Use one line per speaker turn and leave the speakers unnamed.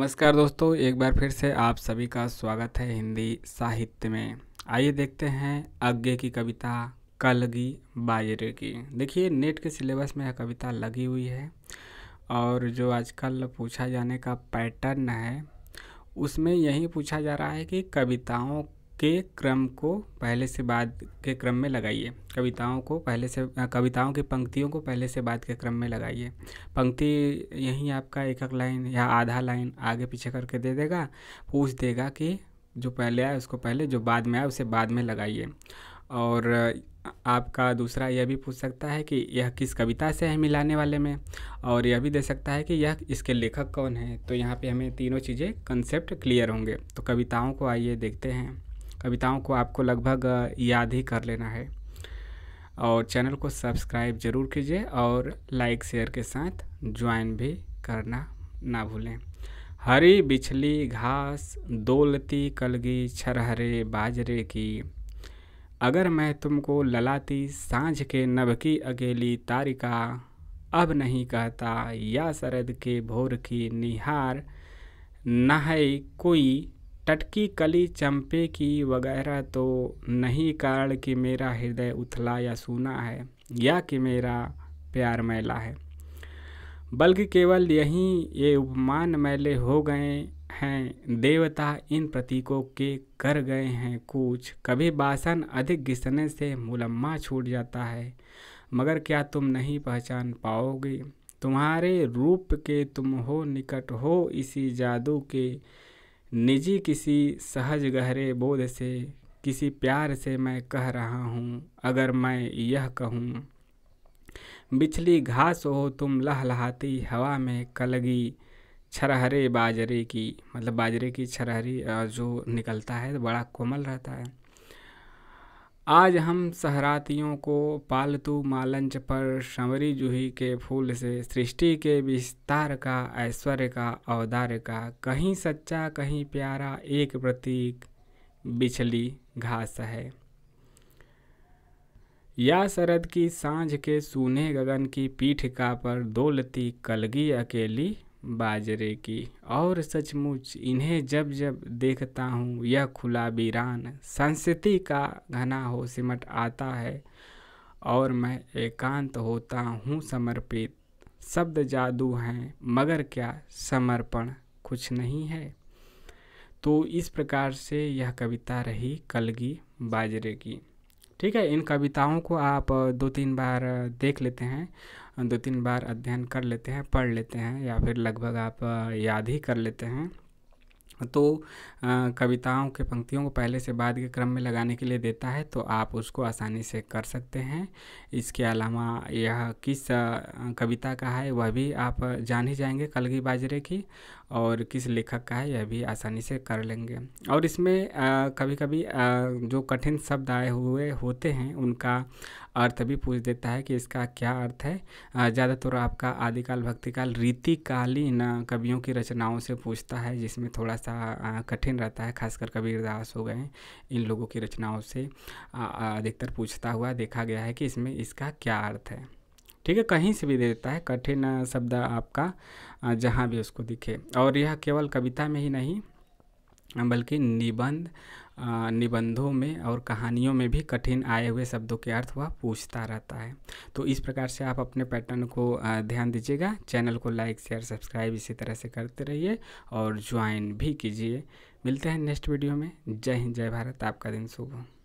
नमस्कार दोस्तों एक बार फिर से आप सभी का स्वागत है हिंदी साहित्य में आइए देखते हैं अज्ञे की कविता कलगी बाजरे की देखिए नेट के सिलेबस में यह कविता लगी हुई है और जो आजकल पूछा जाने का पैटर्न है उसमें यही पूछा जा रहा है कि कविताओं के क्रम को पहले से बाद के क्रम में लगाइए कविताओं को पहले से कविताओं की पंक्तियों को पहले से बाद के क्रम में लगाइए पंक्ति यहीं आपका एक एक लाइन या आधा लाइन आगे पीछे करके दे देगा पूछ देगा कि जो पहले आए उसको पहले जो बाद में आए उसे बाद में लगाइए और आपका दूसरा यह भी पूछ सकता है कि यह किस कविता से है मिलाने वाले में और यह भी दे सकता है कि यह इसके लेखक कौन है तो यहाँ पे हमें तीनों चीज़ें कंसेप्ट क्लियर होंगे तो कविताओं को आइए देखते हैं कविताओं को आपको लगभग याद ही कर लेना है और चैनल को सब्सक्राइब ज़रूर कीजिए और लाइक शेयर के साथ ज्वाइन भी करना ना भूलें हरी बिछली घास दौलती कलगी छरहरे बाजरे की अगर मैं तुमको ललाती सांझ के नभ की अकेली तारिका अब नहीं कहता या शरद के भोर की निहार न है कोई टटकी कली चंपे की वगैरह तो नहीं कारण कि मेरा हृदय उथला या सूना है या कि मेरा प्यार मैला है बल्कि केवल यही ये उपमान मैले हो गए हैं देवता इन प्रतीकों के कर गए हैं कुछ कभी बासन अधिक घिसने से मुलम्मा छूट जाता है मगर क्या तुम नहीं पहचान पाओगे तुम्हारे रूप के तुम हो निकट हो इसी जादू के निजी किसी सहज गहरे बोध से किसी प्यार से मैं कह रहा हूँ अगर मैं यह कहूँ बिछली घास हो तुम लहलहाती हवा में कलगी छरहरे बाजरे की मतलब बाजरे की छरहरी जो निकलता है तो बड़ा कोमल रहता है आज हम सहरातियों को पालतू मालंच पर संवरी जूही के फूल से सृष्टि के विस्तार का ऐश्वर्य का अवदार का कहीं सच्चा कहीं प्यारा एक प्रतीक बिछली घास है या शरद की सांझ के सूने गगन की पीठ का पर दोलती कलगी अकेली बाजरे की और सचमुच इन्हें जब जब देखता हूँ यह खुला वीरान संस्कृति का घना हो सिमट आता है और मैं एकांत होता हूँ समर्पित शब्द जादू हैं मगर क्या समर्पण कुछ नहीं है तो इस प्रकार से यह कविता रही कलगी बाजरे की ठीक है इन कविताओं को आप दो तीन बार देख लेते हैं दो तीन बार अध्ययन कर लेते हैं पढ़ लेते हैं या फिर लगभग आप याद ही कर लेते हैं तो कविताओं के पंक्तियों को पहले से बाद के क्रम में लगाने के लिए देता है तो आप उसको आसानी से कर सकते हैं इसके अलावा यह किस कविता का है वह भी आप जान ही जाएंगे कलगी बाजरे की और किस लेखक का है यह भी आसानी से कर लेंगे और इसमें आ, कभी कभी जो कठिन शब्द आए हुए होते हैं उनका अर्थ भी पूछ देता है कि इसका क्या अर्थ है ज़्यादातर आपका आदिकाल भक्तिकाल रीतिकालीन कवियों की रचनाओं से पूछता है जिसमें थोड़ा सा कठिन रहता है खासकर कबीरदास हो गए इन लोगों की रचनाओं से अधिकतर पूछता हुआ देखा गया है कि इसमें इसका क्या अर्थ है ठीक है कहीं से भी दे देता है कठिन शब्द आपका जहाँ भी उसको दिखे और यह केवल कविता में ही नहीं बल्कि निबंध निबंधों में और कहानियों में भी कठिन आए हुए शब्दों के अर्थ वह पूछता रहता है तो इस प्रकार से आप अपने पैटर्न को ध्यान दीजिएगा चैनल को लाइक शेयर सब्सक्राइब इसी तरह से करते रहिए और ज्वाइन भी कीजिए मिलते हैं नेक्स्ट वीडियो में जय हिंद जय भारत आपका दिन शुभ हो